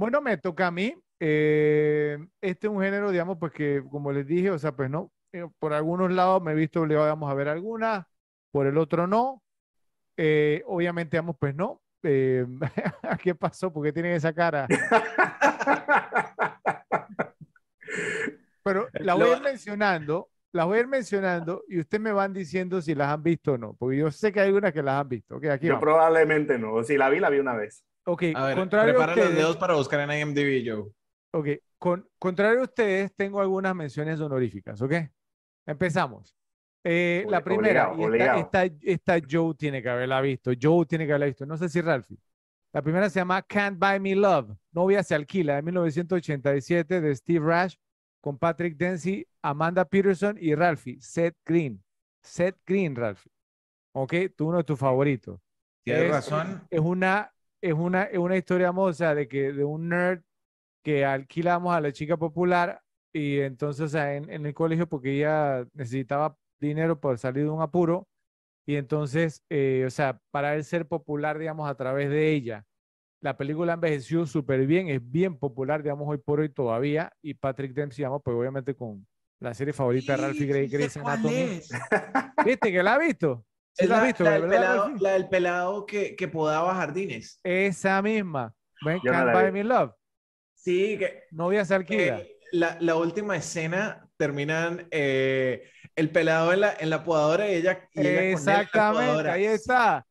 Bueno, me toca a mí. Eh, este es un género, digamos, pues que, como les dije, o sea, pues no, eh, por algunos lados me he visto le vamos a ver algunas, por el otro no. Eh, obviamente, digamos, pues no. ¿Qué pasó? ¿Por qué tienen esa cara? Pero la voy a ir mencionando, las voy a ir mencionando y ustedes me van diciendo si las han visto o no, porque yo sé que hay algunas que las han visto. Okay, aquí yo probablemente no, si la vi, la vi una vez. Ok, a contrario los dedos para buscar en IMDb, Joe. Ok, contrario a ustedes, tengo algunas menciones honoríficas, ¿ok? Empezamos. Eh, la primera, esta, Joe tiene que haberla visto, Joe tiene que haberla visto, no sé si Ralphie. La primera se llama Can't Buy Me Love, Novia se alquila, de 1987, de Steve Rash, con Patrick Dempsey, Amanda Peterson y Ralphie, Seth Green. Seth Green, Ralphie. Ok, tú uno de tus favoritos. Tienes razón. Es una es una, es una historia moza de que de un nerd que alquilamos a la chica popular y entonces en, el colegio porque ella necesitaba dinero por salir de un apuro y entonces, eh, o sea, para él ser popular, digamos, a través de ella. La película envejeció súper bien, es bien popular, digamos, hoy por hoy todavía y Patrick Dempsey, digamos, pues obviamente con la serie favorita de Ralph y Grey, Viste que la ha visto la, del pelado, que, podaba jardines. Esa misma. Ven, no Love. Sí, que. Novia a Eh, la, última escena terminan eh, el pelado en la, en la podadora y ella. Y ella Exactamente, ahí está.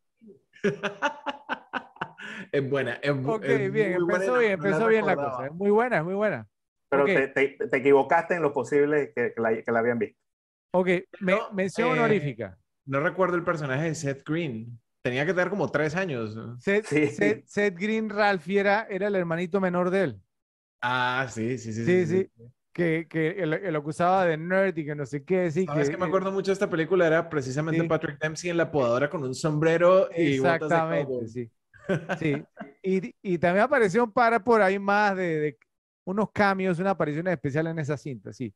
es buena, es, Ok, bien, empezó bien, la cosa. Es muy buena, es muy buena. Pero te, equivocaste en lo posible que, la, que la habían visto. Ok, mención eh, honorífica no recuerdo el personaje de Seth Green. Tenía que tener como tres años. Seth, Green Ralph era, era, el hermanito menor de él. Ah, sí, sí, sí. Sí, sí. Que, que lo, acusaba de nerd y que no sé qué. Sí, ¿Sabes que, me acuerdo mucho de esta película? Era precisamente Patrick Dempsey en la podadora con un sombrero y Exactamente, botas de sí. Sí. Y, y, también apareció un par por ahí más de, de unos cambios, una aparición especial en esa cinta, sí.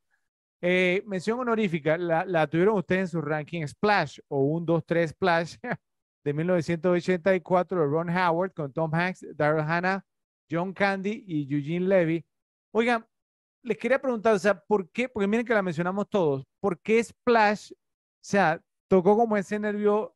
Eh, mención honorífica, la, tuvieron ustedes en su ranking Splash o 1, 2-3 Splash de 1984 de Ron Howard con Tom Hanks, Daryl Hannah, John Candy y Eugene Levy. Oigan, les quería preguntar, o sea, ¿por qué? Porque miren que la mencionamos todos, ¿por qué Splash, o sea, tocó como ese nervio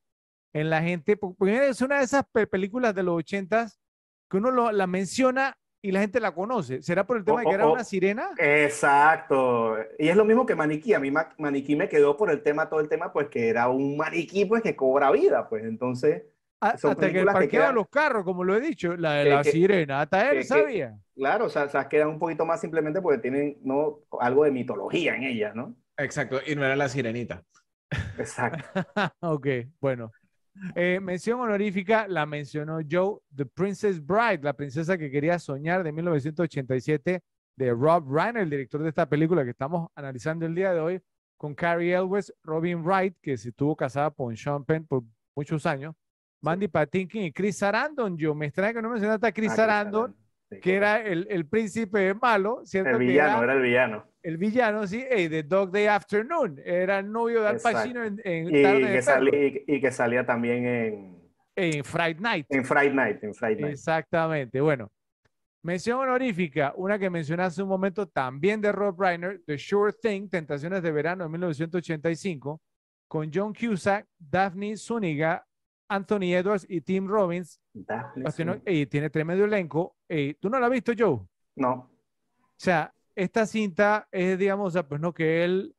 en la gente? Porque es una de esas películas de los ochentas que uno la menciona y la gente la conoce. ¿Será por el tema de que era una sirena? Exacto. Y es lo mismo que maniquí. A mí maniquí me quedó por el tema, todo el tema, pues que era un maniquí pues que cobra vida, pues entonces... hasta que los carros, como lo he dicho, la de la sirena, hasta él sabía. claro, o sea, se quedan un poquito más simplemente porque tienen ¿no? algo de mitología en ella, ¿no? Exacto, y no era la sirenita. Exacto. ok, bueno. Eh, mención honorífica la mencionó Joe, The Princess Bride, la princesa que quería soñar de 1987, de Rob Reiner, el director de esta película que estamos analizando el día de hoy, con Carrie Elwes, Robin Wright, que se estuvo casada con Sean Penn por muchos años, Mandy Patinkin y Chris Sarandon. Yo me extraña que no mencionaste a Chris ah, Sarandon que era el, el, príncipe malo, ¿cierto? El villano, era, el villano. El villano, sí, hey, The Dog Day Afternoon, era el novio de Al Pacino en, y, tarde que y, que salía también en... En Fright Night. En Fright Night, en Exactamente, bueno. Mención honorífica, una que mencionaste un momento también de Rob Reiner, The Sure Thing, Tentaciones de Verano en 1985, con John Cusack, Daphne Zuniga... Anthony Edwards y Tim Robbins. Pues, y tiene tremendo elenco. Eh, ¿Tú no la has visto, Joe? No. O sea, esta cinta es, digamos, pues no, que él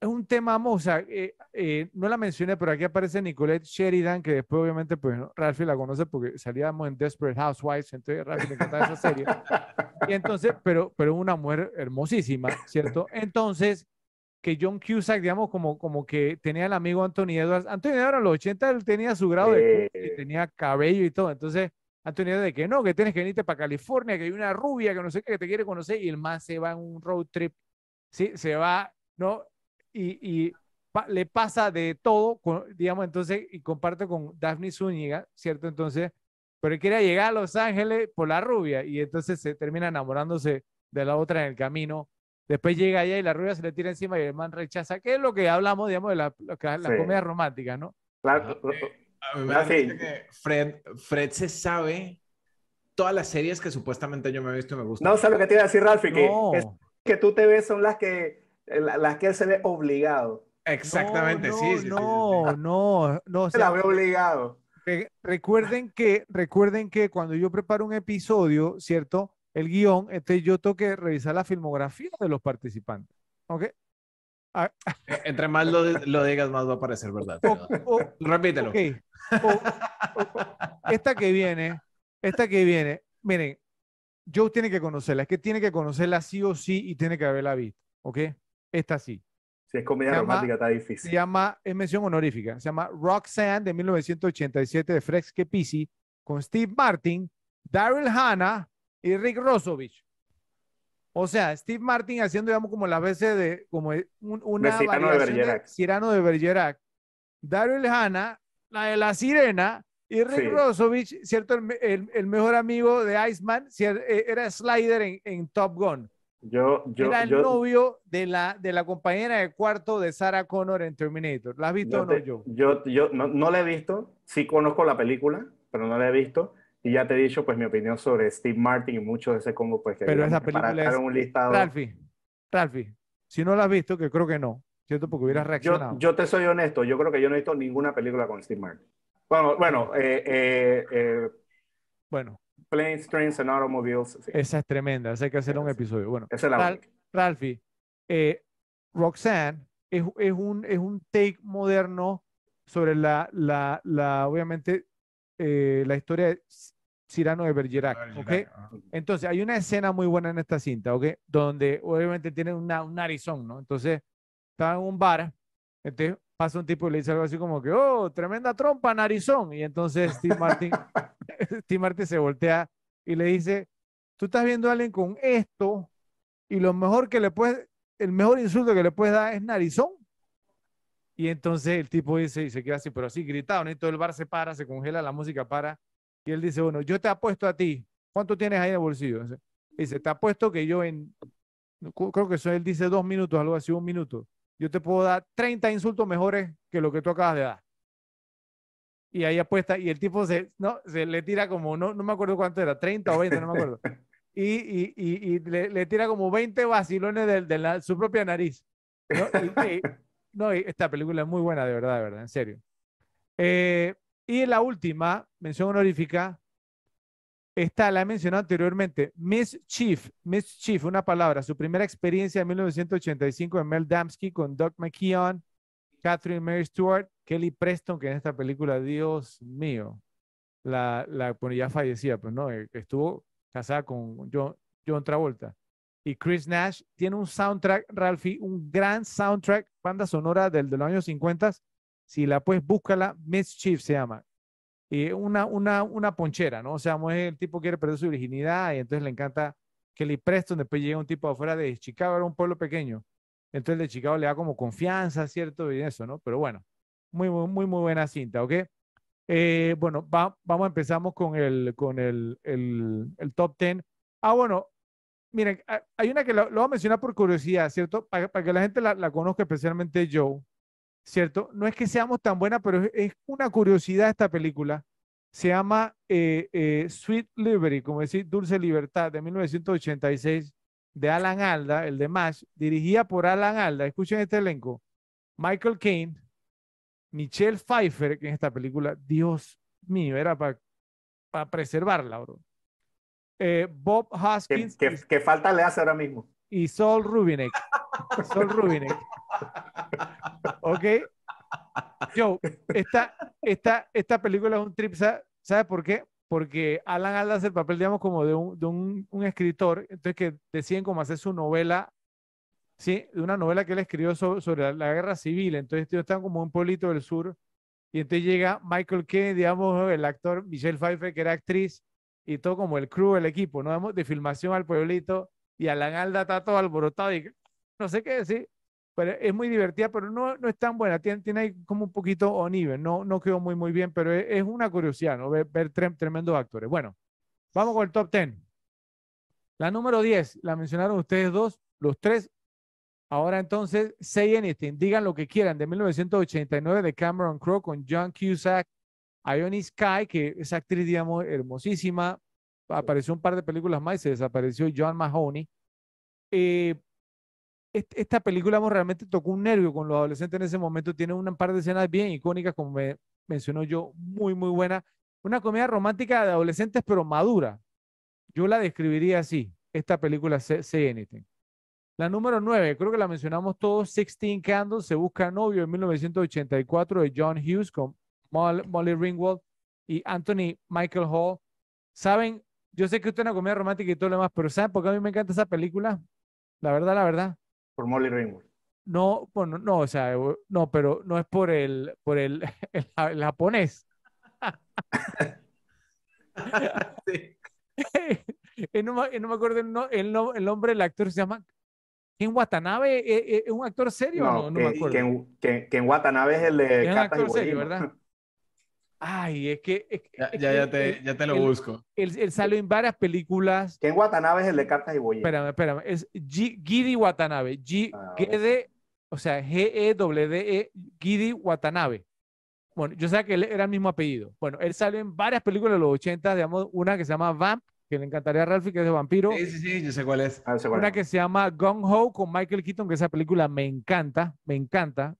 es un tema, o eh, eh, no la mencioné, pero aquí aparece Nicolette Sheridan, que después obviamente, pues, Ralphie la conoce porque salíamos en Desperate Housewives, entonces Ralphie le encanta esa serie. Y entonces, pero, pero una mujer hermosísima, ¿cierto? Entonces, que John Cusack, digamos, como, como que tenía el amigo Anthony Edwards. Anthony Edwards en los 80 él tenía su grado de... tenía cabello y todo. Entonces, Anthony Edwards de que no, que tienes que venirte para California, que hay una rubia que no sé qué, que te quiere conocer. Y el más se va en un road trip, ¿sí? Se va, ¿no? Y, y le pasa de todo, digamos, entonces, y comparte con Daphne Zúñiga, ¿cierto? Entonces, pero él quería llegar a Los Ángeles por la rubia y entonces se termina enamorándose de la otra en el camino Después llega ella y la rubia se le tira encima y el man rechaza, que es lo que hablamos, digamos, de la, comida la comedia romántica, ¿no? Claro. Eh, ah, Fred, se sabe todas las series que supuestamente yo me he visto y me gustan. No, sea, lo que tiene iba decir, Ralphie? Que, que tú te ves son las que, eh, las que él se ve obligado. Exactamente, sí, No, no, no. se la ve obligado. Recuerden que, recuerden que cuando yo preparo un episodio, ¿cierto? el guión, este yo tengo que revisar la filmografía de los participantes. ¿Ok? Ah. E, entre más lo, digas, más va a aparecer verdad. O, Repítelo. esta que viene, esta que viene, miren, Joe tiene que conocerla, es que tiene que conocerla sí o sí y tiene que haberla visto, ¿ok? Esta sí. Si es comedia romántica, está difícil. Se llama, es mención honorífica, se llama Roxanne de 1987 de Frex Kepisi con Steve Martin, Daryl Hannah, y Rick Rosovich. O sea, Steve Martin haciendo, digamos, como la veces de, como e, un, una de variación de Bergerac. De Bergerac. Daryl Hannah, la de la sirena, y Rick Rosovich, ¿cierto? El, el, mejor amigo de Iceman, e, era Slider en, Top Gun. Yo, yo, era el novio de la, de la compañera de cuarto de Sarah Connor en Terminator. ¿La has visto o no, yo? Yo, yo no, no, la he visto, sí conozco la película, pero no la he visto. Y ya te he dicho, pues, mi opinión sobre Steve Martin y muchos de ese combo, pues, que Pero esa película es... un listado. Ralphie, Ralphie, si no la has visto, que creo que no, ¿cierto? Porque hubiera reaccionado. Yo, te soy honesto, yo creo que yo no he visto ninguna película con Steve Martin. Bueno, bueno, eh, eh, eh bueno. Planes, Trains and Automobiles. Esa es tremenda, esa hay que hacer un episodio. Bueno, esa la Ralphie, eh, Roxanne es, un, es un take moderno sobre la, la, la obviamente, la historia Cyrano de Bergerac, ¿ok? Entonces, hay una escena muy buena en esta cinta, ¿ok? Donde obviamente tiene una, un narizón, ¿no? Entonces, está en un bar, entonces pasa un tipo y le dice algo así como que, oh, tremenda trompa, narizón. Y entonces Steve Martin, Steve Martin se voltea y le dice, tú estás viendo a alguien con esto y lo mejor que le puedes, el mejor insulto que le puedes dar es narizón. Y entonces el tipo dice y se queda así, pero así gritado, ¿no? Y todo el bar se para, se congela, la música para. Y él dice, bueno, yo te apuesto a ti. ¿Cuánto tienes ahí en bolsillo? Dice, te apuesto que yo en, creo que eso él dice dos minutos, algo así, un minuto. Yo te puedo dar 30 insultos mejores que lo que tú acabas de dar. Y ahí apuesta, y el tipo se, no, se le tira como, no, no me acuerdo cuánto era, 30 o 20, no me acuerdo. Y, y, y, le, tira como 20 vacilones de, de la, su propia nariz. ¿no? esta película es muy buena, de verdad, de verdad, en serio. Eh, y la última mención honorífica está la he mencionado anteriormente, Miss Chief, Miss Chief, una palabra, su primera experiencia en 1985 en Mel Damsky con Doug McKeon, Catherine Mary Stewart, Kelly Preston, que en esta película, Dios mío, la, la ya fallecía, pues no, eh, estuvo casada con John, Travolta. Y Chris Nash tiene un soundtrack, Ralphie, un gran soundtrack, banda sonora del, de los años 50 si la puedes, búscala. Mischief se llama. Y una, una, una ponchera, ¿no? O sea, el tipo quiere perder su virginidad y entonces le encanta Kelly Preston. Después llega un tipo afuera de Chicago, era un pueblo pequeño. Entonces de Chicago le da como confianza, ¿cierto? Y eso, ¿no? Pero bueno, muy, muy, muy, muy buena cinta, ¿ok? Eh, bueno, vamos, empezamos con el, con el, el, top ten. Ah, bueno, miren, hay una que lo, voy a mencionar por curiosidad, ¿cierto? Para, que la gente la, la, conozca, especialmente yo ¿cierto? No es que seamos tan buenas, pero es una curiosidad esta película. Se llama eh, eh, Sweet Liberty, como decir Dulce Libertad, de 1986, de Alan Alda, el de Mash, dirigida por Alan Alda. Escuchen este elenco. Michael Caine, Michelle Pfeiffer, que en esta película, Dios mío, era para preservarla, bro. Eh, Bob Hoskins. Que falta le hace ahora mismo? y Sol Rubinek. Sol Rubinek. ¿Ok? Yo, esta, esta, esta película es un trip, ¿sabes por qué? Porque Alan Alda hace el papel, digamos, como de un, de un, escritor, entonces que deciden cómo hacer su novela, ¿sí? De una novela que él escribió sobre, la, guerra civil, entonces ellos están como en un pueblito del sur, y entonces llega Michael Kennedy, digamos, el actor Michelle Pfeiffer, que era actriz, y todo como el crew, el equipo, ¿no? De filmación al pueblito, y Alan Alda está todo alborotado y no sé qué decir. Pero es muy divertida, pero no, no es tan buena. Tiene, tiene como un poquito onive. No, no quedó muy, muy bien, pero es, una curiosidad, ¿no? Ver, tremendos actores. Bueno, vamos con el top 10. La número 10, la mencionaron ustedes dos, los tres. Ahora entonces, Say Anything, digan lo que quieran, de 1989 de Cameron Crowe con John Cusack, Ionis Sky, que es actriz, digamos, hermosísima, apareció un par de películas más y se desapareció John Mahoney. Eh, esta película realmente tocó un nervio con los adolescentes en ese momento. Tiene un par de escenas bien icónicas, como me mencionó yo, muy, muy buena. Una comedia romántica de adolescentes, pero madura. Yo la describiría así, esta película Say Anything. La número 9, creo que la mencionamos todos, Sixteen Candles, Se Busca Novio en 1984 de John Hughes con Molly Ringwald y Anthony Michael Hall. Saben, yo sé que usted es una comedia romántica y todo lo demás, pero ¿sabe por qué a mí me encanta esa película? La verdad, la verdad. Por Molly Ringwald. No, bueno, no, o sea, no, pero no es por el, por el, japonés. no, me acuerdo el, no, el, actor, se llama Ken Watanabe ¿e, e, es, un actor serio no, no, no que, me acuerdo. Watanabe es el de es un actor serio, ¿verdad? Ay, es que. ya, ya, te, lo busco. Él, salió en varias películas. ¿Quién Watanabe es el de cartas y bolillas? Espérame, espérame. Es Gidi Watanabe. G, ah, Gede, o sea, G-E-W-D-E, Gidi Watanabe. Bueno, yo sé que él era el mismo apellido. Bueno, él salió en varias películas de los 80, digamos, una que se llama Vamp, que le encantaría a Ralphie, que es de vampiro. Sí, sí, sí, yo sé cuál es. Ah, una que se llama Gung Ho con Michael Keaton, que esa película me encanta, me encanta.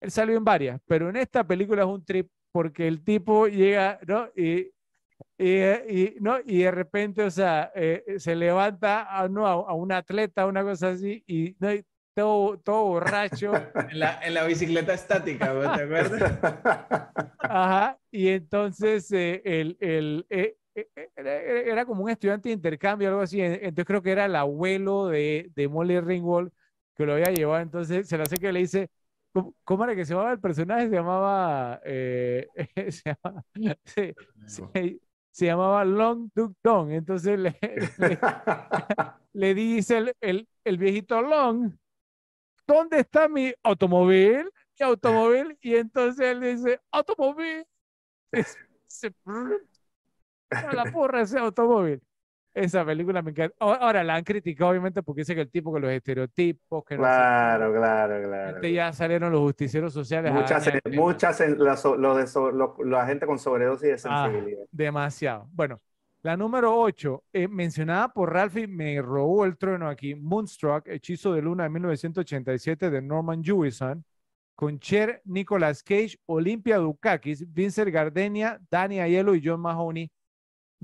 Él salió en varias, pero en esta película es un trip porque el tipo llega, ¿no? Y, y, ¿no? y de repente, o sea, eh, eh, se levanta ah, a, a, un atleta, una cosa así, y, todo, todo, borracho. en, la, bicicleta estática, ¿te acuerdas? Ajá, y entonces eh, era como un estudiante de intercambio, algo así. Entonces creo que era el abuelo de, de Molly Ringwald que lo había llevado. Entonces se le hace que le dice, ¿Cómo, era que se llamaba el personaje? Se llamaba. Eh, se, Long Duck Dong. Entonces le, dice el, viejito Long: ¿Dónde está mi automóvil? Mi automóvil. Y entonces él dice: ¡Automóvil! a la porra ese automóvil. Esa película me encanta. Ahora la han criticado, obviamente, porque dice que el tipo que los estereotipos. Que claro, claro, este, claro. Ya salieron los justicieros sociales. Muchas, muchas, la, de la gente con sobredosis de ah, sensibilidad. demasiado. Bueno, la número 8, eh, mencionada por Ralphie, me robó el trueno aquí. Moonstruck, Hechizo de Luna de 1987 de Norman Jewison, con Cher, Nicolas Cage, Olimpia Dukakis, Vincent Gardenia, Danny Aiello y John Mahoney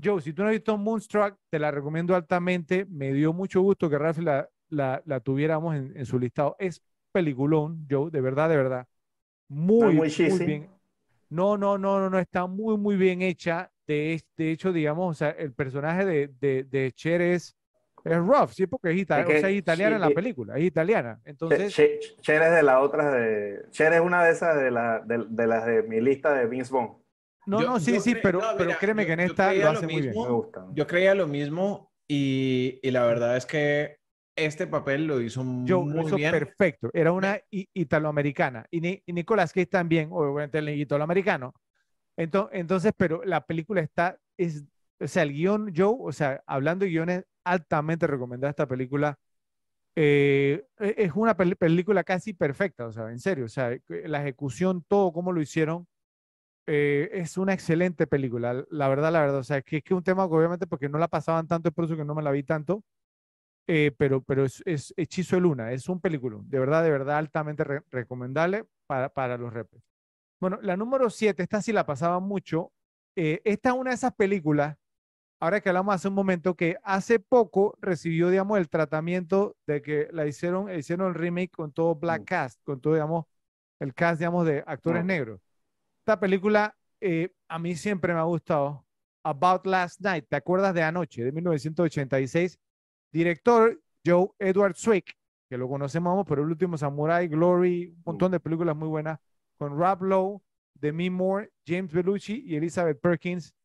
Joe, si tú no has visto Moonstruck, te la recomiendo altamente. Me dio mucho gusto que Ralph la, la, tuviéramos en, en, su listado. Es peliculón, Joe, de verdad, de verdad. Muy, muy, bien. No, no, no, no, no, está muy, muy bien hecha. De, de hecho, digamos, o sea, el personaje de, de, de Cher es, es rough, ¿sí? Porque es, es, italiana en la película, es italiana. Entonces... Cher, es de la otra de... Cher es una de esas de, la, de, de las de mi lista de Vince Bond. No, no, sí, sí, pero, pero créeme que en esta lo hace muy bien. Me gusta. Yo creía lo mismo y, y, la verdad es que este papel lo hizo muy, yo, muy bien. perfecto. Era una italoamericana. Y, ni, Nicolás Cage también, obviamente, el italoamericano. Entonces, entonces, pero la película está, es, o sea, el guión, Joe, o sea, hablando de guiones, altamente recomendada esta película. Eh, e, es una película casi perfecta, o sea, en serio, o sea, la ejecución, todo como lo hicieron, eh, es una excelente película, la verdad, la verdad. O sea, que es que un tema, obviamente, porque no la pasaban tanto, es por eso que no me la vi tanto. Eh, pero pero es, es, Hechizo de Luna, es un película, de verdad, de verdad, altamente recomendable para, para los repes. Bueno, la número 7, esta sí la pasaba mucho. Eh, esta es una de esas películas, ahora que hablamos hace un momento, que hace poco recibió, digamos, el tratamiento de que la hicieron, hicieron el remake con todo black cast, con todo, digamos, el cast, digamos, de actores negros. Esta película eh, a mí siempre me ha gustado. About Last Night, ¿te acuerdas de anoche? De 1986. Director Joe Edward Swick, que lo conocemos pero El último Samurai, Glory, un uh. montón de películas muy buenas, con Rob Lowe, Demi Moore, James Belushi y Elizabeth Perkins.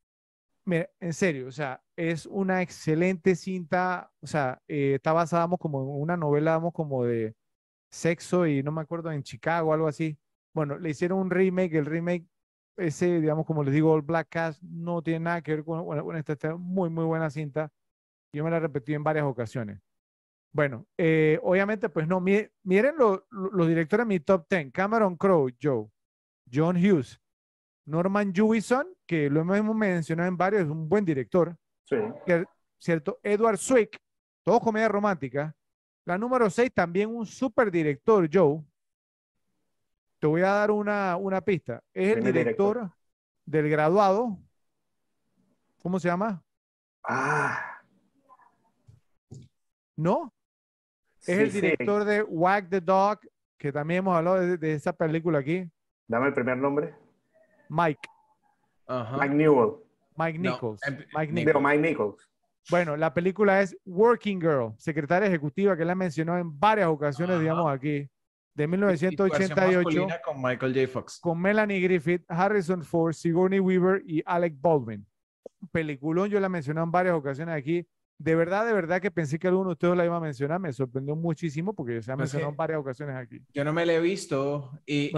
Mira, en serio, o sea, es una excelente cinta, o sea, eh, está basada como en una novela vamos como de sexo y no me acuerdo en Chicago algo así. Bueno, le hicieron un remake, el remake ese, digamos, como les digo, el Black Cast no tiene nada que ver con, Bueno, esta, muy, muy buena cinta. Yo me la repetí en varias ocasiones. Bueno, eh, obviamente, pues no, miren, miren los directores de mi top 10. Cameron Crowe, Joe, John Hughes, Norman Jewison, que lo hemos mencionado en varios, es un buen director. Sí. ¿Cierto? Edward Swick, todo comedia romántica. La número seis, también un super director, Joe. Te voy a dar una, pista. Es el director, del graduado. ¿Cómo se llama? Ah. ¿No? Es el director de Wag the Dog, que también hemos hablado de, esa película aquí. Dame el primer nombre. Mike. Mike Newell. Mike Nichols. Em, Mike Nichols. Bueno, la película es Working Girl, secretaria ejecutiva, que la mencionó en varias ocasiones, digamos, aquí de 1988 con Michael J. Fox. Con Melanie Griffith, Harrison Ford, Sigourney Weaver y Alec Baldwin. Peliculón, yo la mencioné en varias ocasiones aquí. De verdad, de verdad que pensé que alguno de ustedes la iba a mencionar. Me sorprendió muchísimo porque yo se ha pues mencionado en varias ocasiones aquí. Yo no me la he visto y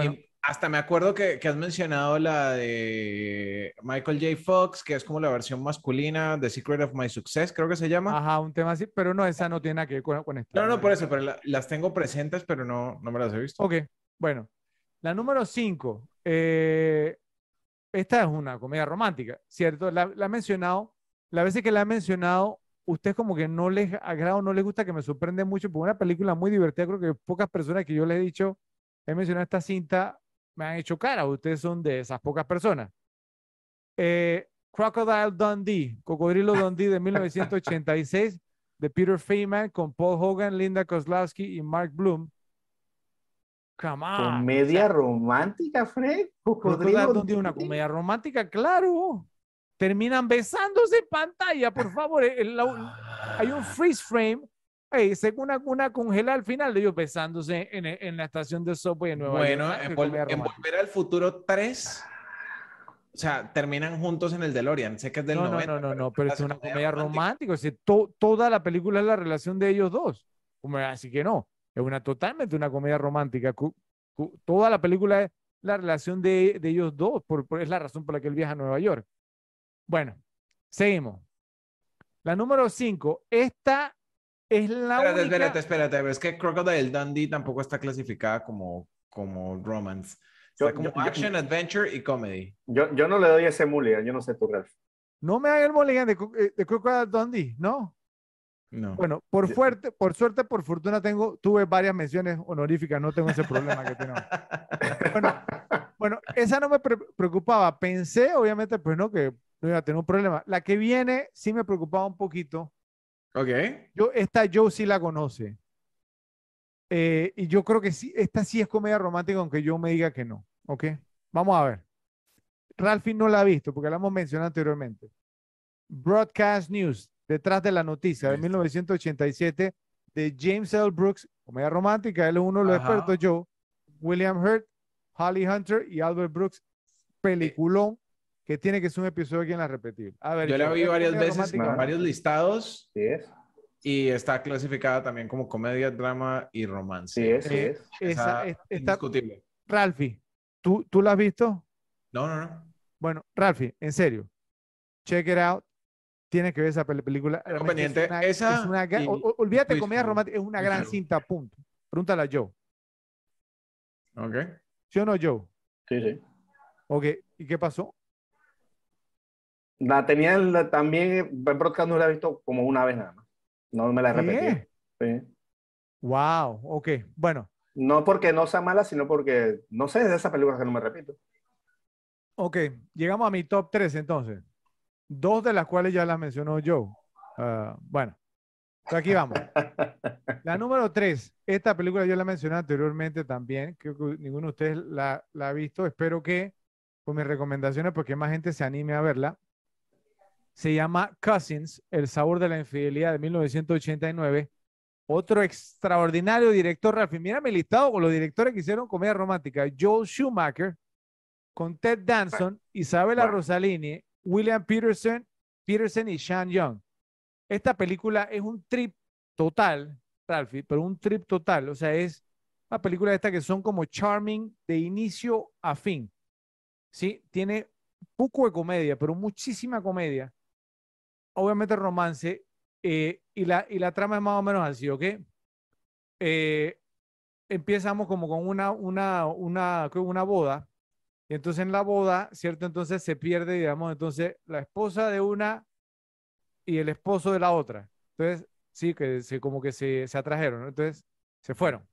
hasta me acuerdo que, has mencionado la de Michael J. Fox, que es como la versión masculina de Secret of My Success, creo que se llama. Ajá, un tema así, pero no, esa no tiene nada que ver con, esta. No, no, por eso, pero las tengo presentes, pero no, no me las he visto. Ok, bueno. La número cinco. Eh, esta es una comedia romántica, ¿cierto? La, la he mencionado, la veces que la he mencionado, usted como que no les agrada no les gusta, que me sorprende mucho, porque una película muy divertida, creo que pocas personas que yo les he dicho, he mencionado esta cinta me han hecho cara. Ustedes son de esas pocas personas. Eh, Crocodile Dundee, Cocodrilo Dundee de 1986, de Peter Feynman, con Paul Hogan, Linda Kozlowski y Mark Bloom. Come on. ¿Comedia romántica, Fred? ¿Cocodrilo Dundee? Una comedia romántica, claro. Terminan besándose en pantalla, por favor. Eh, hay un freeze frame Hey, una, una congela al final, ellos pensándose en, en, la estación de Subway en Nueva York. Bueno, en, Volver al Futuro 3, o sea, terminan juntos en el DeLorean. Sé que es del no, No, no, no, no pero, es una comedia romántica. toda la película es la relación de ellos dos. así que no, es una totalmente una comedia romántica. toda la película es la relación de, ellos dos, es la razón por la que él viaja a Nueva York. Bueno, seguimos. La número 5, esta es la espérate, única... espérate, espérate, es que Crocodile Dundee tampoco está clasificada como, como romance. como action, adventure y comedy. Yo, yo no le doy ese mulligan, yo no sé tu Ralph. No me da el mulligan de, eh, de Crocodile Dundee, ¿no? No. Bueno, por, fuerte, por suerte, por fortuna, tengo, tuve varias menciones honoríficas, no tengo ese problema que tengo. bueno, bueno, esa no me preocupaba. Pensé, obviamente, pues no, que no iba a tener un problema. La que viene sí me preocupaba un poquito, yo, esta Joe sí la conoce. Eh, y yo creo que sí, esta sí es comedia romántica, aunque yo me diga que no. Ok. Vamos a ver. Ralphie no la ha visto, porque la hemos mencionado anteriormente. Broadcast News, detrás de la noticia de 1987, de James L. Brooks, comedia romántica, él es uno de los expertos, William Hurt, Holly Hunter y Albert Brooks, peliculón que tiene que ser un episodio que en la repetir. yo la vi varias veces varios listados. Sí Y está clasificada también como comedia, drama y romance. Sí es, eh, es. está, indiscutible. Ralfi, ¿tú, ¿tú la has visto? No, no, no. Bueno, Ralfi, en serio, check it out. Tienes que ver esa película. Pendiente. Es esa es una, olvídate, comedia romántica es una gran cinta, punto. Pregúntala a Joe. Ok. ¿Sí o no, Joe? Sí, sí. Ok, ¿y qué pasó? La tenía también, Ben Broadcast no la he visto como una vez nada más. No me la he repetido. Sí. Wow, ok, bueno. No porque no sea mala, sino porque no sé, es de esas películas que no me repito. Ok, llegamos a mi top 3 entonces. Dos de las cuales ya las mencionó Joe. Ah, bueno, pues aquí vamos. La número 3, esta película yo la mencioné anteriormente también, creo que ninguno de ustedes la ha visto, espero que con mis recomendaciones, porque más gente se anime a verla, se llama Cousins, El sabor de la infidelidad de 1989. Otro extraordinario director, Rafi, mira mi listado con los directores que hicieron comedia romántica. Joel Schumacher, con Ted Danson, Isabella Rosalini, William Peterson, Peterson y Sean Young. Esta película es un trip total, Ralphie, pero un trip total. O sea, es una película esta que son como charming de inicio a fin. ¿Sí? Tiene poco de comedia, pero muchísima comedia obviamente romance, eh, y, la, y la trama es más o menos así, ¿ok? Eh, empezamos como con una, una, una, una boda, y entonces en la boda, ¿cierto? Entonces se pierde, digamos, entonces la esposa de una y el esposo de la otra. Entonces, sí, que se, como que se, se atrajeron, ¿no? Entonces, se fueron.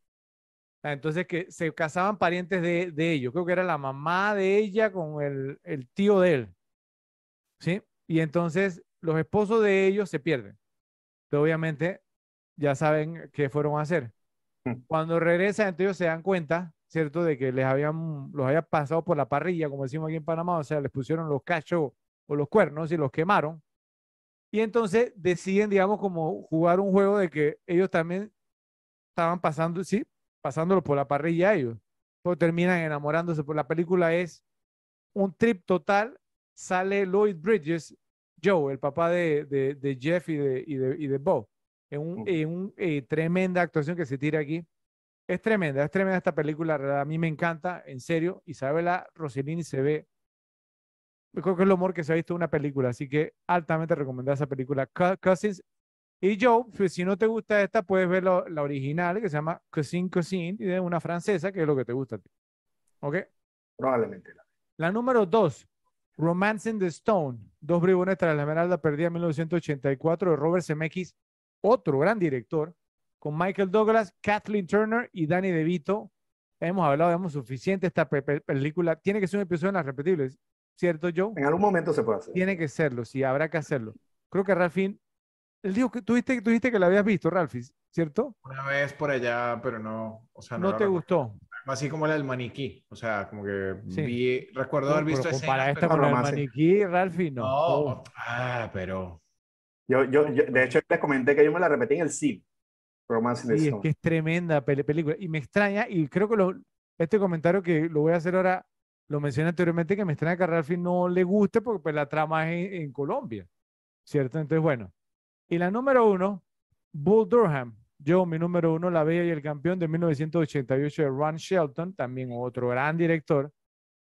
Ah, entonces, que se casaban parientes de, de, ellos. Creo que era la mamá de ella con el, el tío de él. ¿Sí? Y entonces, los esposos de ellos se pierden. obviamente, ya saben qué fueron a hacer. Hmm. Cuando regresan, ellos se dan cuenta, ¿cierto?, de que les habían, los pasado por la parrilla, como decimos aquí en Panamá, o sea, les pusieron los cachos o los cuernos y los quemaron. Y entonces deciden, digamos, como jugar un juego de que ellos también estaban pasando, sí, pasándolo por la parrilla ellos. Pero terminan enamorándose. Por pues, la película es un trip total. Sale Lloyd Bridges Joe, el papá de, Jeff y de, y de, y Bo. En una eh, tremenda actuación que se tira aquí. Es tremenda, es tremenda esta película, a mí me encanta, en serio. Isabela Rossellini se ve, me creo que es lo mejor que se ha visto en una película, así que altamente recomendada esa película, Cousins. Y Joe, pues, si no te gusta esta, puedes ver la original que se llama Cousin Cousin, y de una francesa, que es lo que te gusta a ti. ¿Ok? Probablemente. La número dos, Romance in the Stone, Dos bribones tras la esmeralda perdida en 1984 de Robert Zemeckis, otro gran director, con Michael Douglas, Kathleen Turner y Danny DeVito. Hemos hablado, hemos suficiente esta película. Tiene que ser una episodio en las repetibles, ¿cierto, Joe? En algún momento se puede hacer. Tiene que serlo, sí, habrá que hacerlo. Creo que Ralphin, él dijo que tuviste, tuviste que la habías visto, Ralphis, ¿cierto? Una vez por allá, pero no, o sea, no. No te gustó. Así como la del maniquí. O sea, como que recuerdo haber visto ese. Para esta con el eh. maniquí, Ralfi, no. ah, pero. Yo, yo, de hecho, les comenté que yo me la repetí en el cine. sí, es que es tremenda película. Y me extraña, y creo que este comentario que lo voy a hacer ahora, lo mencioné anteriormente, que me extraña que a Ralfi no le guste porque pues, la trama es en, en Colombia. ¿Cierto? Entonces, bueno. Y la número uno, Bull Durham, yo, mi número uno, La Bella y el Campeón de 1988 de Ron Shelton, también otro gran director,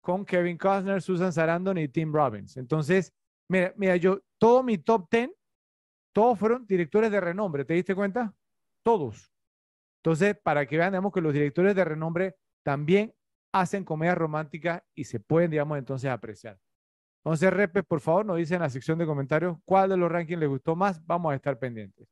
con Kevin Costner, Susan Sarandon y Tim Robbins. Entonces, mira, mira, yo, todo mi top ten, todos fueron directores de renombre, ¿te diste cuenta? Todos. Entonces, para que vean, digamos que los directores de renombre también hacen comedias románticas y se pueden, digamos, entonces apreciar. Entonces, Repes, por favor, nos dice en la sección de comentarios cuál de los rankings les gustó más. Vamos a estar pendientes.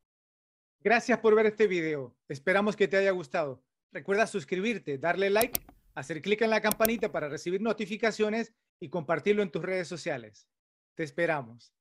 Gracias por ver este video. Esperamos que te haya gustado. Recuerda suscribirte, darle like, hacer clic en la campanita para recibir notificaciones y compartirlo en tus redes sociales. Te esperamos.